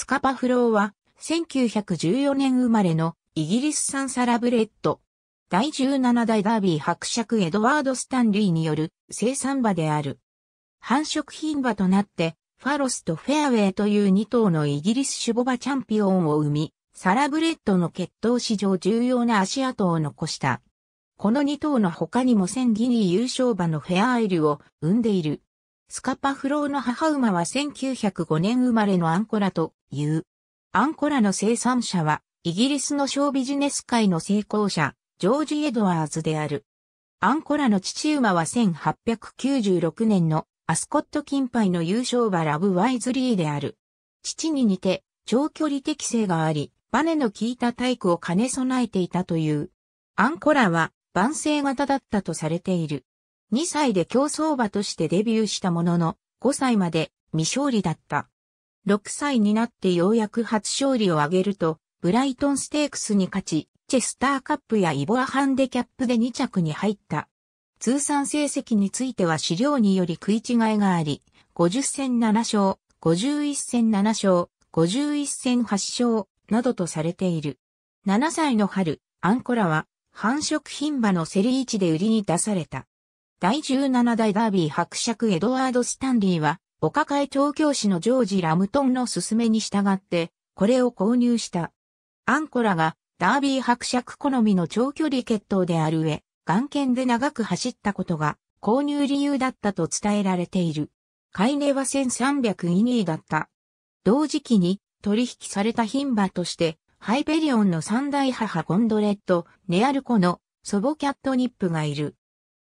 スカパフローは、1914年生まれのイギリス産サラブレッド。第17代ダービー伯爵エドワード・スタンリーによる生産馬である。繁殖品馬となって、ファロスとフェアウェイという2頭のイギリス種母馬チャンピオンを生み、サラブレッドの血統史上重要な足跡を残した。この2頭の他にも1000ギニー優勝馬のフェアアイルを生んでいる。スカパフローの母馬は1905年生まれのアンコラと言う。アンコラの生産者は、イギリスの小ビジネス界の成功者、ジョージ・エドワーズである。アンコラの父馬は1896年のアスコット金杯の優勝馬ラブ・ワイズリーである。父に似て、長距離適性があり、バネの効いた体育を兼ね備えていたという。アンコラは、万世型だったとされている。2歳で競争馬としてデビューしたものの、5歳まで未勝利だった。6歳になってようやく初勝利を挙げると、ブライトンステークスに勝ち、チェスターカップやイボアハンデキャップで2着に入った。通算成績については資料により食い違いがあり、50戦7勝、51戦7勝、51戦8勝、などとされている。7歳の春、アンコラは、繁殖品馬のセリ位チで売りに出された。第17代ダービー伯爵エドワード・スタンリーは、お抱え調教師のジョージ・ラムトンの勧めに従って、これを購入した。アンコラがダービー伯爵好みの長距離決闘である上、眼見で長く走ったことが購入理由だったと伝えられている。買い値は1300イニーだった。同時期に取引された品馬として、ハイペリオンの三大母ゴンドレット、ネアルコの祖母キャットニップがいる。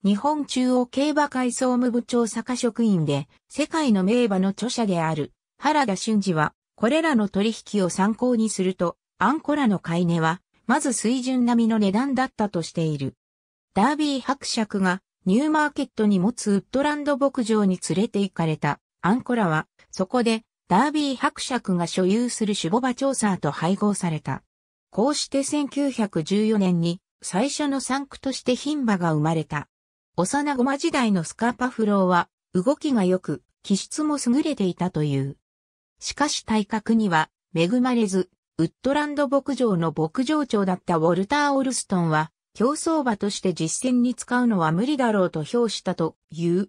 日本中央競馬会総務部長坂職員で、世界の名馬の著者である、原田俊二は、これらの取引を参考にすると、アンコラの買い値は、まず水準並みの値段だったとしている。ダービー伯爵が、ニューマーケットに持つウッドランド牧場に連れて行かれた、アンコラは、そこで、ダービー伯爵が所有する守護場調査と配合された。こうして1914年に、最初の産区として牝馬が生まれた。幼ま時代のスカパフローは、動きが良く、気質も優れていたという。しかし体格には、恵まれず、ウッドランド牧場の牧場長だったウォルター・オルストンは、競争馬として実践に使うのは無理だろうと評したという。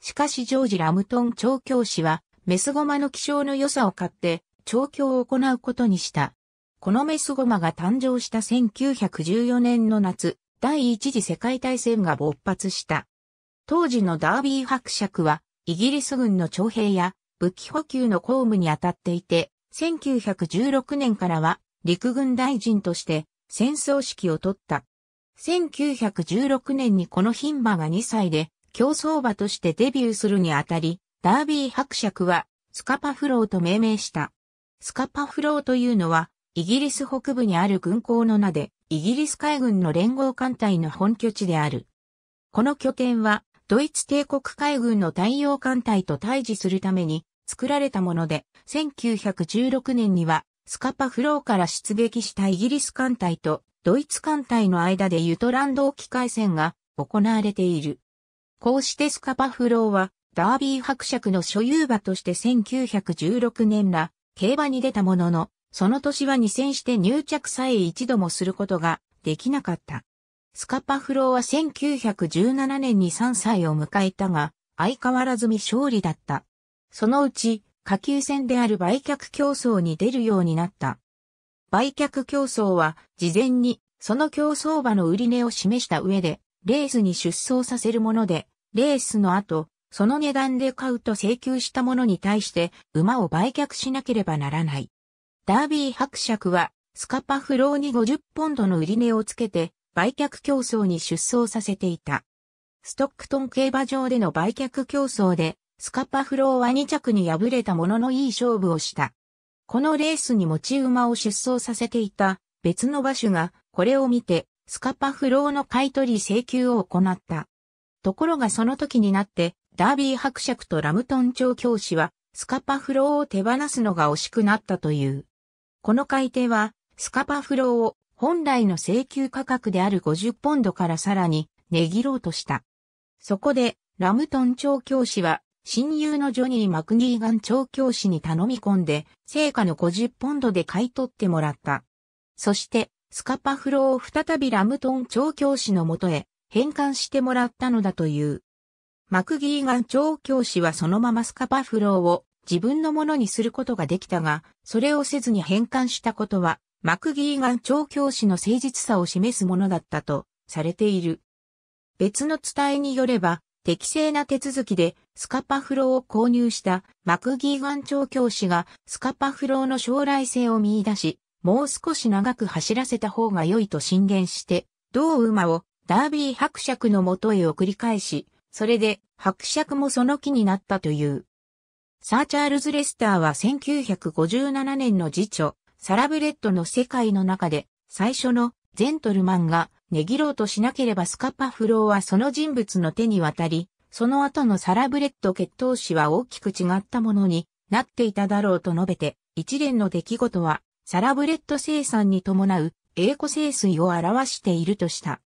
しかしジョージ・ラムトン調教師は、メスゴマの気象の良さを買って、調教を行うことにした。このメスゴマが誕生した1914年の夏、第一次世界大戦が勃発した。当時のダービー伯爵は、イギリス軍の徴兵や武器補給の公務に当たっていて、1916年からは陸軍大臣として戦争指揮を取った。1916年にこの牝馬が2歳で競争馬としてデビューするにあたり、ダービー伯爵はスカパフローと命名した。スカパフローというのはイギリス北部にある軍港の名で、イギリス海軍の連合艦隊の本拠地である。この拠点は、ドイツ帝国海軍の太陽艦隊と対峙するために作られたもので、1916年にはスカパフローから出撃したイギリス艦隊とドイツ艦隊の間でユトランド機海戦が行われている。こうしてスカパフローはダービー伯爵の所有馬として1916年ら競馬に出たものの、その年は2戦して入着さえ一度もすることができなかった。スカパフローは1917年に3歳を迎えたが、相変わらず未勝利だった。そのうち、下級戦である売却競争に出るようになった。売却競争は、事前に、その競争場の売値を示した上で、レースに出走させるもので、レースの後、その値段で買うと請求したものに対して、馬を売却しなければならない。ダービー伯爵は、スカパフローに50ポンドの売値をつけて、売却競争に出走させていた。ストックトン競馬場での売却競争で、スカパフローは2着に敗れたもののいい勝負をした。このレースに持ち馬を出走させていた別の馬種が、これを見て、スカパフローの買取請求を行った。ところがその時になって、ダービー伯爵とラムトン調教師は、スカパフローを手放すのが惜しくなったという。この改定は、スカパフローを本来の請求価格である50ポンドからさらに値切ろうとした。そこで、ラムトン調教師は、親友のジョニー・マクギーガン調教師に頼み込んで、成果の50ポンドで買い取ってもらった。そして、スカパフローを再びラムトン調教師のもとへ返還してもらったのだという。マクギーガン調教師はそのままスカパフローを自分のものにすることができたが、それをせずに返還したことは、マクギーガン調教師の誠実さを示すものだったとされている。別の伝えによれば、適正な手続きでスカパフローを購入したマクギーガン調教師がスカパフローの将来性を見出し、もう少し長く走らせた方が良いと進言して、同馬をダービー伯爵のもとへ送り返し、それで伯爵もその気になったという。サー・チャールズ・レスターは1957年の次書、サラブレッドの世界の中で、最初のジェントルマンが、ねぎろうとしなければスカパフローはその人物の手に渡り、その後のサラブレッド血統史は大きく違ったものになっていただろうと述べて、一連の出来事は、サラブレッド生産に伴う英語生水を表しているとした。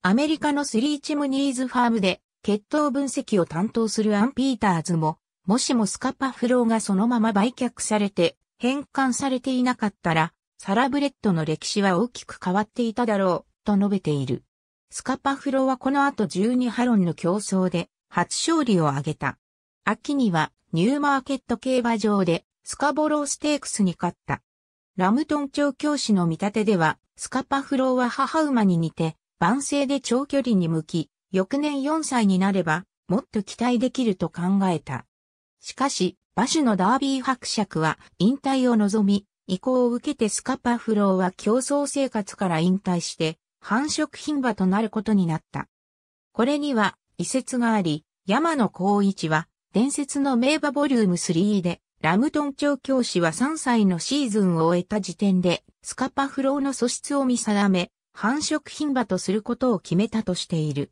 アメリカのスリーチムニーズファームで血統分析を担当するアン・ピーターズも、もしもスカパフローがそのまま売却されて、返還されていなかったら、サラブレッドの歴史は大きく変わっていただろう、と述べている。スカパフローはこの後12ハロンの競争で初勝利を挙げた。秋にはニューマーケット競馬場でスカボローステークスに勝った。ラムトン調教師の見立てでは、スカパフローは母馬に似て、万世で長距離に向き、翌年4歳になれば、もっと期待できると考えた。しかし、馬主のダービー伯爵は引退を望み、意向を受けてスカパフローは競争生活から引退して、繁殖品馬となることになった。これには、遺説があり、山野光一は、伝説の名馬ボリューム3で、ラムトン調教師は3歳のシーズンを終えた時点で、スカパフローの素質を見定め、繁殖品馬とすることを決めたとしている。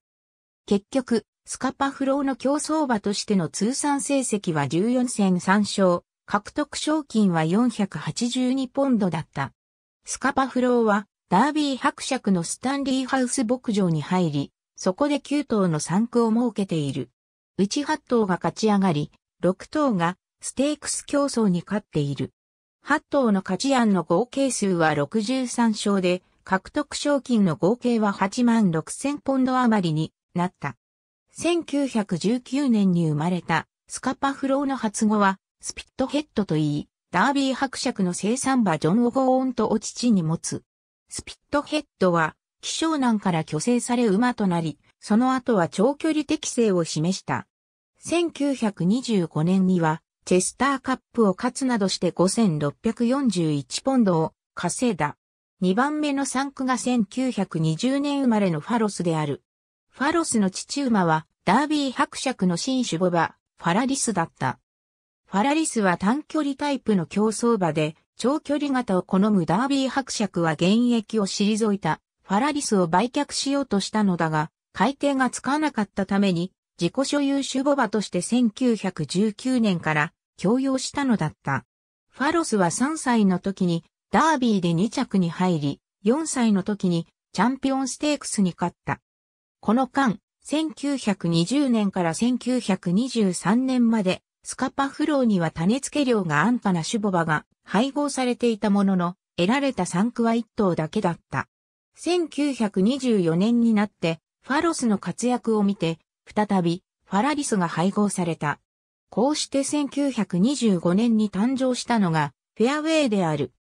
結局、スカパフローの競争馬としての通算成績は14戦3勝、獲得賞金は482ポンドだった。スカパフローは、ダービー伯爵のスタンリーハウス牧場に入り、そこで9頭の産区を設けている。うち8頭が勝ち上がり、6頭がステークス競争に勝っている。8頭の勝ち案の合計数は63勝で、獲得賞金の合計は8万6000ポンド余りになった。1919年に生まれたスカパフローの発語はスピットヘッドと言い、ダービー伯爵の生産馬ジョン・オゴーンとお父に持つ。スピットヘッドは気象難から虚勢され馬となり、その後は長距離適性を示した。1925年にはチェスターカップを勝つなどして5641ポンドを稼いだ。2番目の産区が1920年生まれのファロスである。ファロスの父馬は、ダービー伯爵の新種母馬、ファラリスだった。ファラリスは短距離タイプの競争馬で、長距離型を好むダービー伯爵は現役を退いた、ファラリスを売却しようとしたのだが、改定がつかなかったために、自己所有種母馬として1919年から供用したのだった。ファロスは3歳の時にダービーで2着に入り、4歳の時にチャンピオンステークスに勝った。この間、1920年から1923年まで、スカパフローには種付け量が安価なシュボバが配合されていたものの、得られた産区は1頭だけだった。1924年になって、ファロスの活躍を見て、再び、ファラリスが配合された。こうして1925年に誕生したのが、フェアウェイである。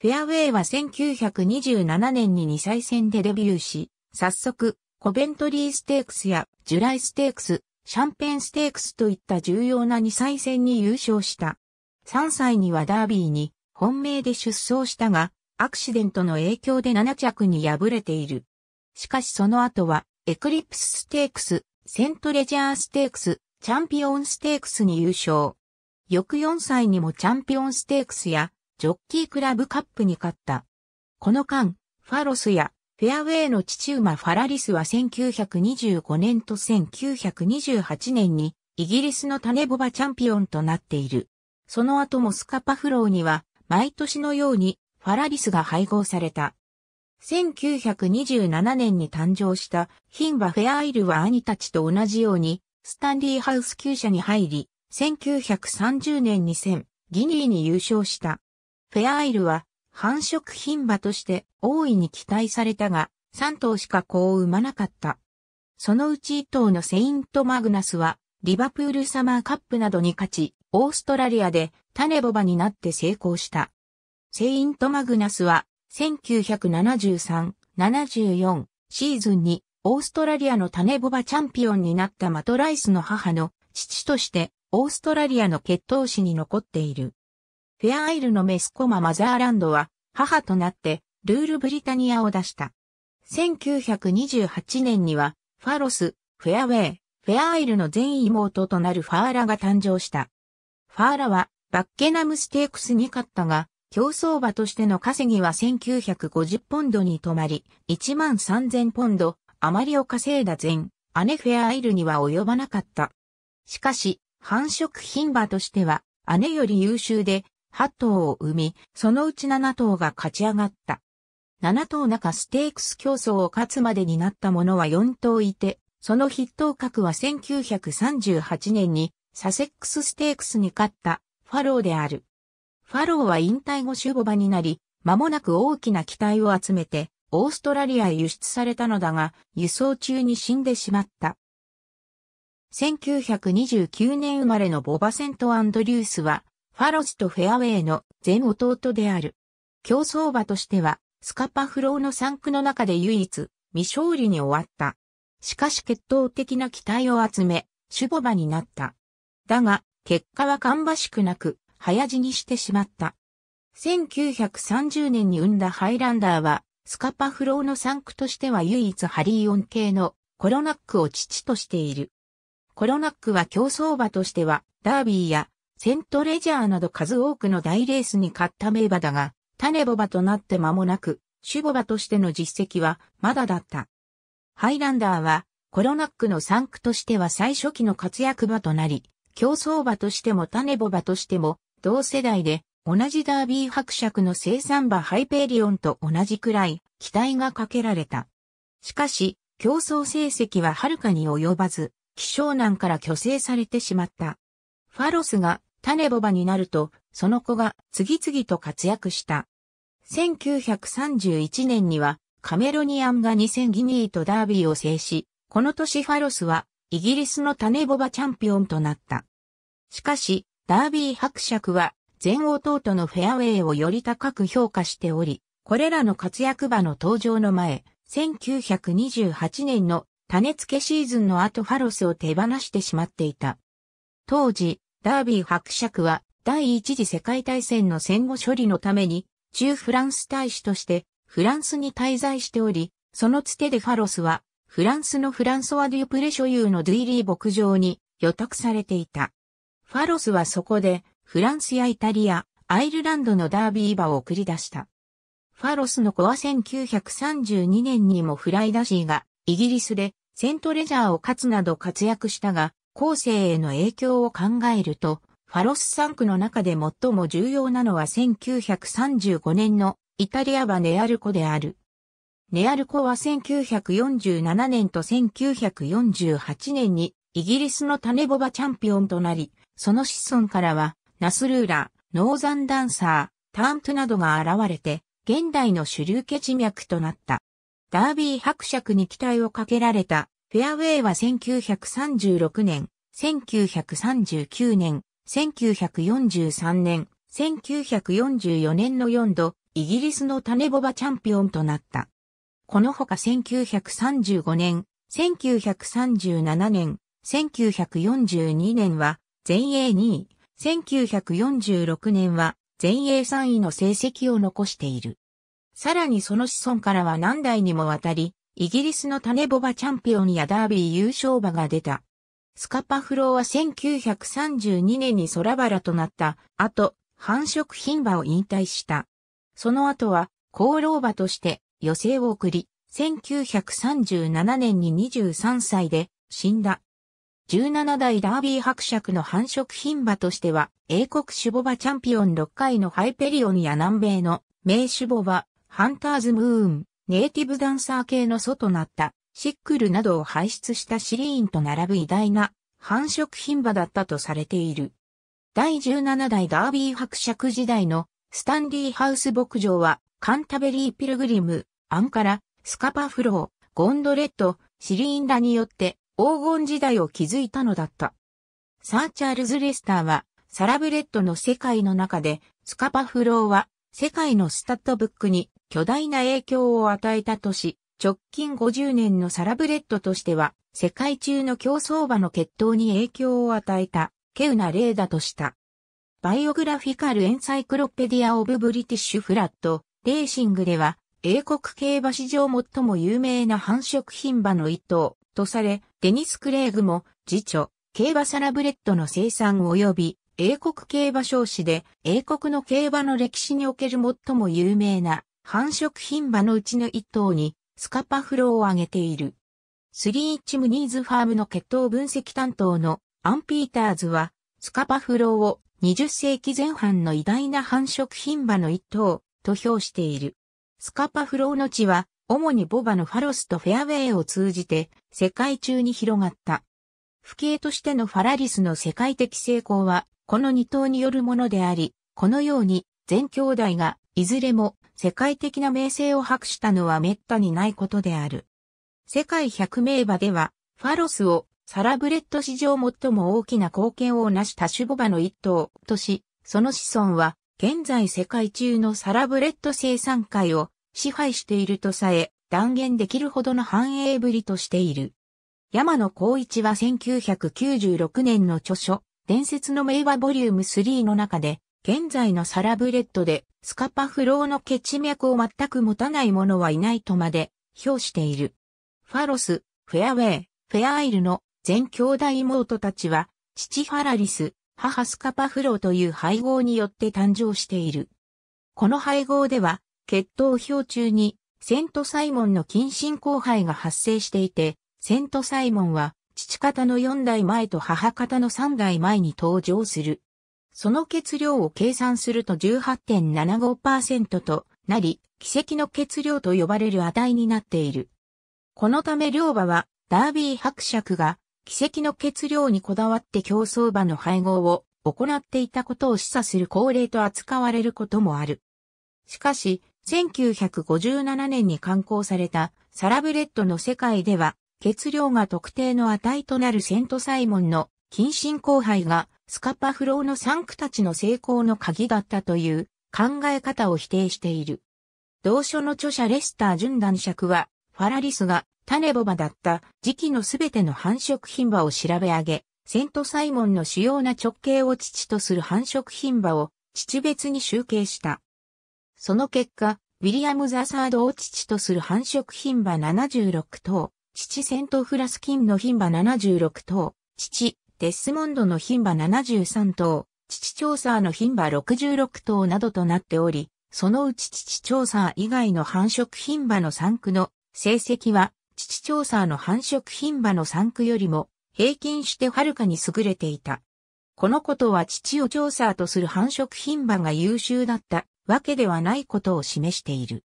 フェアウェイは1927年に2歳戦でデビューし、早速、コベントリーステークスやジュライステークス、シャンペンステークスといった重要な2歳戦に優勝した。3歳にはダービーに本命で出走したが、アクシデントの影響で7着に敗れている。しかしその後は、エクリプスステークス、セントレジャーステークス、チャンピオンステークスに優勝。翌4歳にもチャンピオンステークスや、ジョッキークラブカップに勝った。この間、ファロスやフェアウェイの父馬ファラリスは1925年と1928年にイギリスの種ボバチャンピオンとなっている。その後もスカパフローには毎年のようにファラリスが配合された。1927年に誕生したヒンバフェアアイルは兄たちと同じようにスタンリーハウス厩舎に入り、1930年に1000ギニーに優勝した。フェアアイルは繁殖品馬として大いに期待されたが、3頭しか子を産まなかった。そのうち1頭のセイント・マグナスは、リバプールサマーカップなどに勝ち、オーストラリアで種ボバになって成功した。セイント・マグナスは、1973、74シーズンにオーストラリアの種ボバチャンピオンになったマトライスの母の父としてオーストラリアの血統史に残っている。フェアアイルのメスコママザーランドは母となってルールブリタニアを出した。1928年にはファロス、フェアウェイ、フェアアイルの全妹となるファーラが誕生した。ファーラはバッケナムステークスに勝ったが、競争馬としての稼ぎは1950ポンドに止まり、1万3000ポンド、余りを稼いだ前、姉フェアアイルには及ばなかった。しかし、繁殖品馬としては、姉より優秀で、8頭を産み、そのうち7頭が勝ち上がった。7頭中ステークス競争を勝つまでになった者は4頭いて、その筆頭格は1938年にサセックスステークスに勝ったファローである。ファローは引退後守護場になり、間もなく大きな期待を集めて、オーストラリアへ輸出されたのだが、輸送中に死んでしまった。1929年生まれのボバセント・アンドリュースは、ファロスとフェアウェイの全弟である。競争馬としては、スカパフローの3区の中で唯一、未勝利に終わった。しかし決闘的な期待を集め、守護馬になった。だが、結果は芳しくなく、早死にしてしまった。1930年に生んだハイランダーは、スカパフローの産区としては唯一ハリーオン系のコロナックを父としている。コロナックは競争馬としては、ダービーやセントレジャーなど数多くの大レースに勝った名馬だが、種ボ馬となって間もなく、種ボ馬としての実績はまだだった。ハイランダーは、コロナックの産区としては最初期の活躍馬となり、競争馬としても種ボ馬としても、同世代で、同じダービー伯爵の生産馬ハイペリオンと同じくらい、期待がかけられた。しかし、競争成績ははるかに及ばず、希少難から虚勢されてしまった。ファロスが種ボバになると、その子が次々と活躍した。1931年には、カメロニアンが2000ギニーとダービーを制し、この年ファロスは、イギリスの種ボバチャンピオンとなった。しかし、ダービー伯爵は、前弟とのフェアウェイをより高く評価しており、これらの活躍場の登場の前、1928年の種付けシーズンの後ファロスを手放してしまっていた。当時、ダービー伯爵は第一次世界大戦の戦後処理のために中フランス大使としてフランスに滞在しており、そのつてでファロスはフランスのフランソワ・デュプレ所有のドゥイリー牧場に予託されていた。ファロスはそこでフランスやイタリア、アイルランドのダービー馬を送り出した。ファロスの子は1932年にもフライダシーがイギリスでセントレジャーを勝つなど活躍したが、後世への影響を考えると、ファロス3区の中で最も重要なのは1935年のイタリアはネアルコである。ネアルコは1947年と1948年にイギリスの種ボバチャンピオンとなり、その子孫からはナスルーラ、ノーザンダンサー、ターントなどが現れて、現代の主流血脈となった。ダービー伯爵に期待をかけられたフェアウェイは1936年、1939年、1943年、1944年の4度、イギリスの種ボバチャンピオンとなった。このほか1935年、1937年、1942年は全英2位、1946年は全英3位の成績を残している。さらにその子孫からは何代にもわたり、イギリスの種ボバチャンピオンやダービー優勝馬が出た。スカパフローは1932年に空ラとなった後、繁殖牝馬を引退した。その後は、功労馬として余生を送り、1937年に23歳で死んだ。17代ダービー伯爵の繁殖牝馬としては、英国種ボバチャンピオン6回のハイペリオンや南米の名種ボバ、ハンターズムーン、ネイティブダンサー系の祖となったシックルなどを排出したシリーンと並ぶ偉大な繁殖品場だったとされている。第17代ダービー伯爵時代のスタンリーハウス牧場はカンタベリーピルグリム、アンカラ、スカパフロー、ゴンドレット、シリーンらによって黄金時代を築いたのだった。サーチャールズ・レスターはサラブレッドの世界の中でスカパフローは世界のスタッドブックに巨大な影響を与えたとし、直近50年のサラブレッドとしては、世界中の競争馬の決闘に影響を与えた、稀有な例だとした。バイオグラフィカルエンサイクロペディア・オブ・ブリティッシュ・フラット、レーシングでは、英国競馬史上最も有名な繁殖品馬の一頭、とされ、デニス・クレーグも、次女、競馬サラブレッドの生産及び、英国競馬賞子で、英国の競馬の歴史における最も有名な、繁殖品馬のうちの一頭にスカパフロを挙げている。スリーチムニーズファームの血統分析担当のアン・ピーターズは、スカパフロを20世紀前半の偉大な繁殖品馬の一頭と評している。スカパフローの地は、主にボバのファロスとフェアウェイを通じて世界中に広がった。不景としてのファラリスの世界的成功は、この二頭によるものであり、このように全兄弟がいずれも世界的な名声を博したのは滅多にないことである。世界百名馬では、ファロスをサラブレッド史上最も大きな貢献を成した種母馬の一頭とし、その子孫は、現在世界中のサラブレッド生産会を支配しているとさえ、断言できるほどの繁栄ぶりとしている。山野光一は1996年の著書、伝説の名馬ボリューム3の中で、現在のサラブレッドで、スカパフローの血脈を全く持たない者はいないとまで、評している。ファロス、フェアウェイ、フェアアイルの全兄弟妹たちは、父ファラリス、母スカパフローという配合によって誕生している。この配合では、血統表中に、セントサイモンの近親交配が発生していて、セントサイモンは、父方の4代前と母方の3代前に登場する。その血量を計算すると18.75%となり、奇跡の血量と呼ばれる値になっている。このため両馬は、ダービー伯爵が、奇跡の血量にこだわって競争馬の配合を行っていたことを示唆する恒例と扱われることもある。しかし、1957年に刊行されたサラブレッドの世界では、血量が特定の値となるセントサイモンの近親交配がスカパフローのン区たちの成功の鍵だったという考え方を否定している。同書の著者レスター純男爵は、ファラリスが種ボバだった時期のすべての繁殖品場を調べ上げ、セントサイモンの主要な直径を父とする繁殖品場を父別に集計した。その結果、ウィリアム・ザ・サードを父とする繁殖品場76頭、父セント・フラスキンの品場76頭、父デスモンドの牝馬73頭、父調査の牝馬66頭などとなっており、そのうち父調査以外の繁殖牝馬の産区の成績は、父調査の繁殖牝馬の産区よりも平均してはるかに優れていた。このことは父を調査とする繁殖牝馬が優秀だったわけではないことを示している。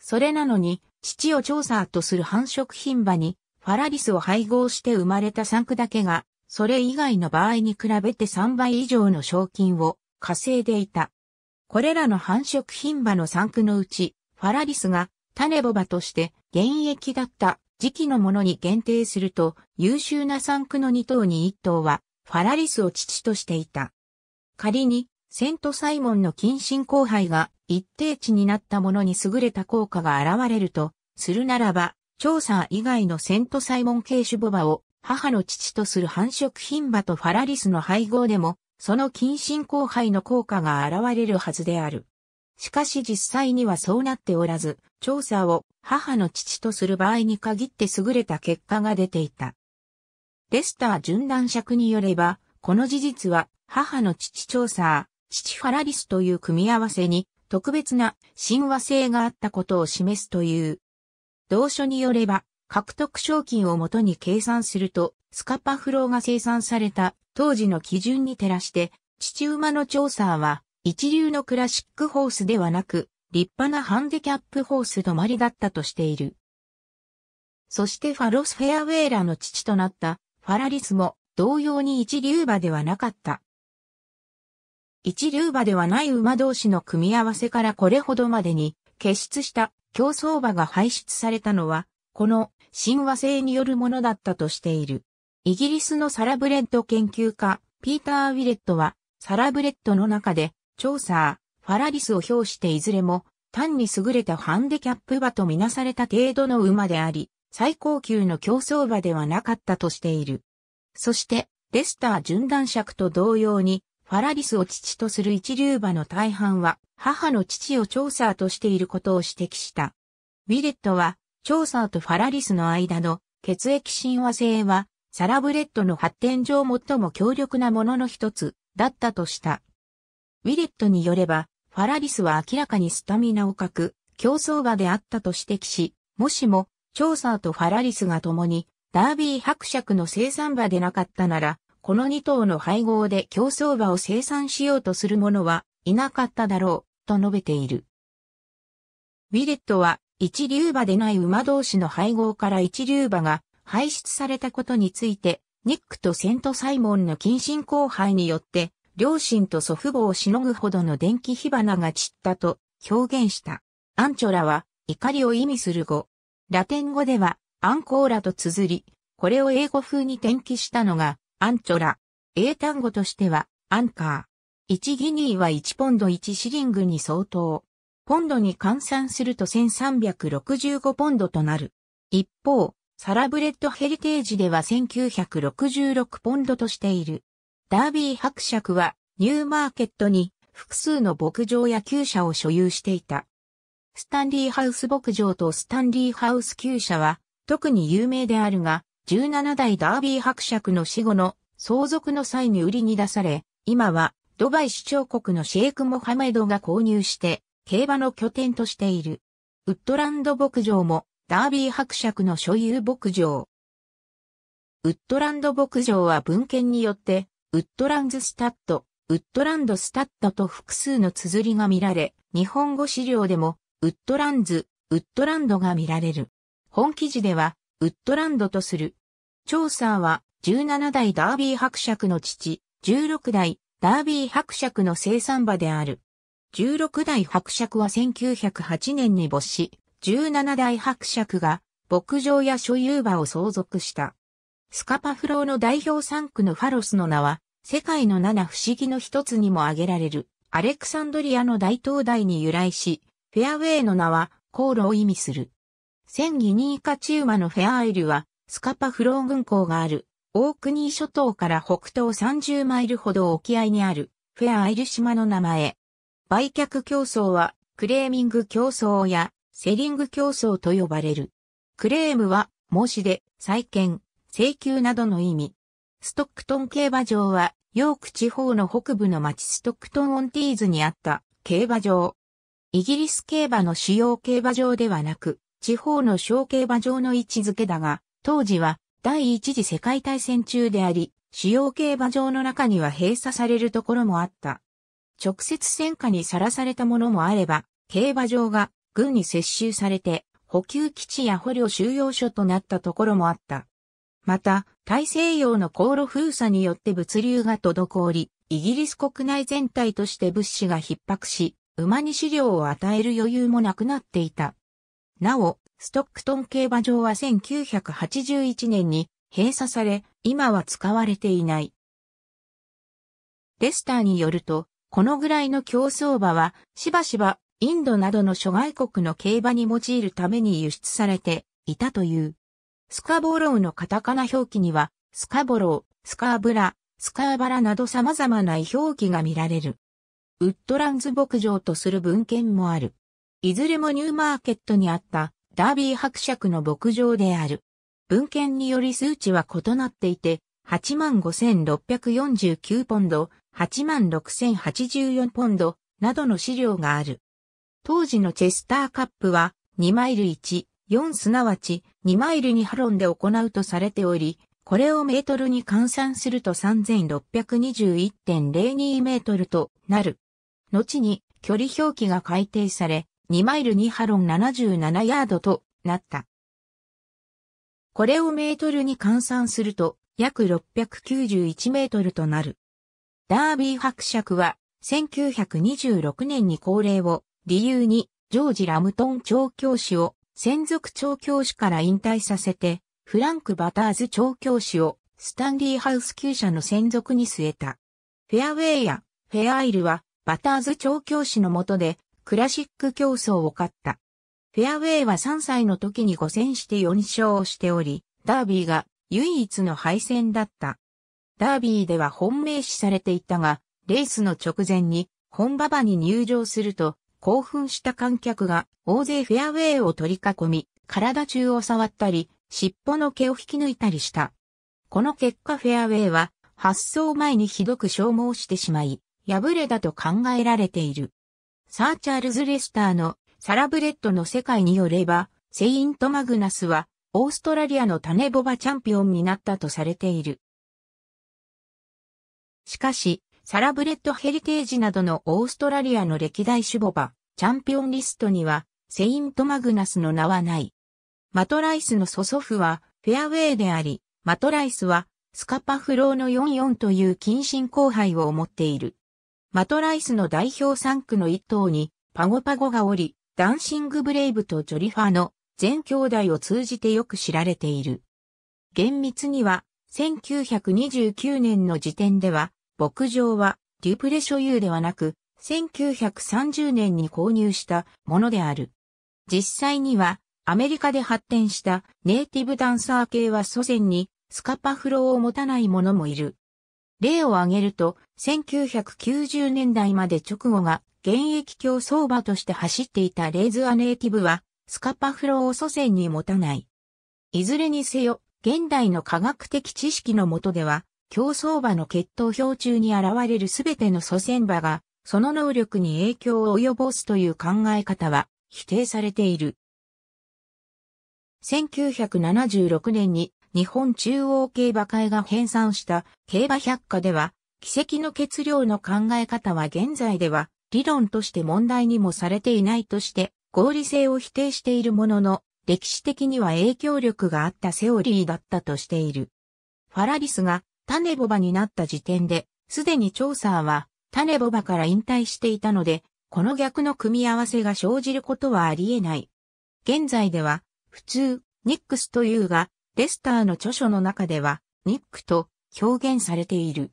それなのに、父を調査とする繁殖牝馬に、ファラリスを配合して生まれた産区だけがそれ以外の場合に比べて3倍以上の賞金を稼いでいた。これらの繁殖品馬の産区のうち、ファラリスが種ボバとして現役だった時期のものに限定すると、優秀な産区の2頭に1頭は、ファラリスを父としていた。仮に、セントサイモンの近親交配が一定値になったものに優れた効果が現れると、するならば、調査以外のセントサイモン系種ボバを母の父とする繁殖牝馬とファラリスの配合でも、その近親交配の効果が現れるはずである。しかし実際にはそうなっておらず、調査を母の父とする場合に限って優れた結果が出ていた。レスター順男爵によれば、この事実は母の父調査、父ファラリスという組み合わせに特別な親和性があったことを示すという。同書によれば、獲得賞金をもとに計算すると、スカパフローが生産された当時の基準に照らして、父馬の調査は一流のクラシックホースではなく、立派なハンデキャップホース止まりだったとしている。そしてファロスフェアウェーラの父となったファラリスも同様に一流馬ではなかった。一流馬ではない馬同士の組み合わせからこれほどまでに結出した競走馬が排出されたのは、この神話性によるものだったとしている。イギリスのサラブレッド研究家、ピーター・ウィレットは、サラブレッドの中で、チョーサー、ファラリスを表していずれも、単に優れたハンデキャップ馬とみなされた程度の馬であり、最高級の競争馬ではなかったとしている。そして、レスター準男尺と同様に、ファラリスを父とする一流馬の大半は、母の父を調査としていることを指摘した。ウィレットは、チョーサーとファラリスの間の血液親和性は、サラブレッドの発展上最も強力なものの一つだったとした。ウィレットによれば、ファラリスは明らかにスタミナを欠く競争馬であったと指摘し、もしも、チョーサーとファラリスが共に、ダービー伯爵の生産馬でなかったなら、この2頭の配合で競争馬を生産しようとする者はいなかっただろう、と述べている。ウィレットは一流馬でない馬同士の配合から一流馬が排出されたことについて、ニックとセントサイモンの近親交配によって、両親と祖父母をしのぐほどの電気火花が散ったと表現した。アンチョラは怒りを意味する語。ラテン語ではアンコーラと綴り、これを英語風に転記したのがアンチョラ。英単語としてはアンカー。1ギニーは1ポンド1シリングに相当。ポンドに換算すると1365ポンドとなる。一方、サラブレッドヘリテージでは1966ポンドとしている。ダービー伯爵はニューマーケットに複数の牧場や厩舎を所有していた。スタンリーハウス牧場とスタンリーハウス厩舎は特に有名であるが、17代ダービー伯爵の死後の相続の際に売りに出され、今はドバイ市長国のシェイク・モハメドが購入して競馬の拠点としている。ウッドランド牧場もダービー伯爵の所有牧場。ウッドランド牧場は文献によってウッドランズスタッド、ウッドランドスタッドと複数の綴りが見られ、日本語資料でもウッドランズ、ウッドランドが見られる。本記事ではウッドランドとする。調査は17代ダービー伯爵の父、16代ダービー伯爵の生産馬である。16代伯爵は1908年に没し、17代伯爵が牧場や所有場を相続した。スカパフローの代表3区のファロスの名は、世界の七不思議の一つにも挙げられる、アレクサンドリアの大東大に由来し、フェアウェイの名は、航路を意味する。千ギニーカチウマのフェアアイルは、スカパフロー軍港がある、オークニー諸島から北東30マイルほど沖合にある、フェアアイル島の名前。売却競争は、クレーミング競争や、セリング競争と呼ばれる。クレームは、申し出、再建、請求などの意味。ストックトン競馬場は、ヨーク地方の北部の町ストックトンオンティーズにあった競馬場。イギリス競馬の主要競馬場ではなく、地方の小競馬場の位置づけだが、当時は第一次世界大戦中であり、主要競馬場の中には閉鎖されるところもあった。直接戦火にさらされたものもあれば、競馬場が軍に接収されて、補給基地や捕虜収容所となったところもあった。また、大西洋の航路封鎖によって物流が滞り、イギリス国内全体として物資が逼迫し、馬に飼料を与える余裕もなくなっていた。なお、ストックトン競馬場は1981年に閉鎖され、今は使われていない。レスターによると、このぐらいの競走馬は、しばしばインドなどの諸外国の競馬に用いるために輸出されていたという。スカボローのカタカナ表記には、スカボロー、スカーブラ、スカーバラなど様々な異表記が見られる。ウッドランズ牧場とする文献もある。いずれもニューマーケットにあったダービー伯爵の牧場である。文献により数値は異なっていて、85,649ポンド、86,084ポンドなどの資料がある。当時のチェスターカップは2マイル1、4すなわち2マイル2ハロンで行うとされており、これをメートルに換算すると3621.02メートルとなる。後に距離表記が改定され、2マイル2ハロン77ヤードとなった。これをメートルに換算すると約691メートルとなる。ダービー伯爵は、1926年に高齢を理由に、ジョージ・ラムトン調教師を専属調教師から引退させて、フランク・バターズ調教師をスタンリーハウス級者の専属に据えた。フェアウェイやフェアアイルはバターズ調教師の下でクラシック競争を勝った。フェアウェイは3歳の時に5戦して4勝をしており、ダービーが唯一の敗戦だった。ダービーでは本命視されていたが、レースの直前に本馬場に入場すると、興奮した観客が大勢フェアウェイを取り囲み、体中を触ったり、尻尾の毛を引き抜いたりした。この結果フェアウェイは発想前にひどく消耗してしまい、破れたと考えられている。サーチャールズ・レスターのサラブレッドの世界によれば、セイント・マグナスはオーストラリアの種ボバチャンピオンになったとされている。しかし、サラブレッドヘリテージなどのオーストラリアの歴代主母馬、チャンピオンリストには、セイントマグナスの名はない。マトライスの祖祖父は、フェアウェイであり、マトライスは、スカパフローの44という近親交配を持っている。マトライスの代表3区の一頭に、パゴパゴがおり、ダンシングブレイブとジョリファーの全兄弟を通じてよく知られている。厳密には、1929年の時点では、牧場はデュプレ所有ではなく、1930年に購入したものである。実際には、アメリカで発展したネイティブダンサー系は祖先にスカパフローを持たない者もいる。例を挙げると、1990年代まで直後が現役競走馬として走っていたレーズアネイティブは、スカパフローを祖先に持たない。いずれにせよ、現代の科学的知識のもとでは、競争馬の血統表中に現れるすべての祖先馬が、その能力に影響を及ぼすという考え方は否定されている。1976年に日本中央競馬会が編纂した競馬百科では、奇跡の血量の考え方は現在では理論として問題にもされていないとして合理性を否定しているものの、歴史的には影響力があったセオリーだったとしている。ファラリスが種ボバになった時点で、すでに調査は種ボバから引退していたので、この逆の組み合わせが生じることはあり得ない。現在では、普通、ニックスというが、レスターの著書の中では、ニックと表現されている。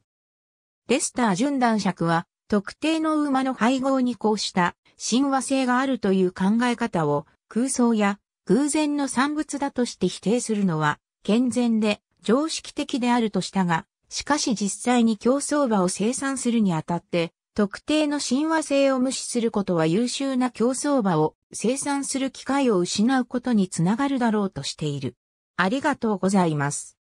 レスター準男爵は、特定の馬の配合にこうした親和性があるという考え方を空想や偶然の産物だとして否定するのは、健全で常識的であるとしたが、しかし実際に競走馬を生産するにあたって、特定の親和性を無視することは優秀な競走馬を生産する機会を失うことにつながるだろうとしている。ありがとうございます。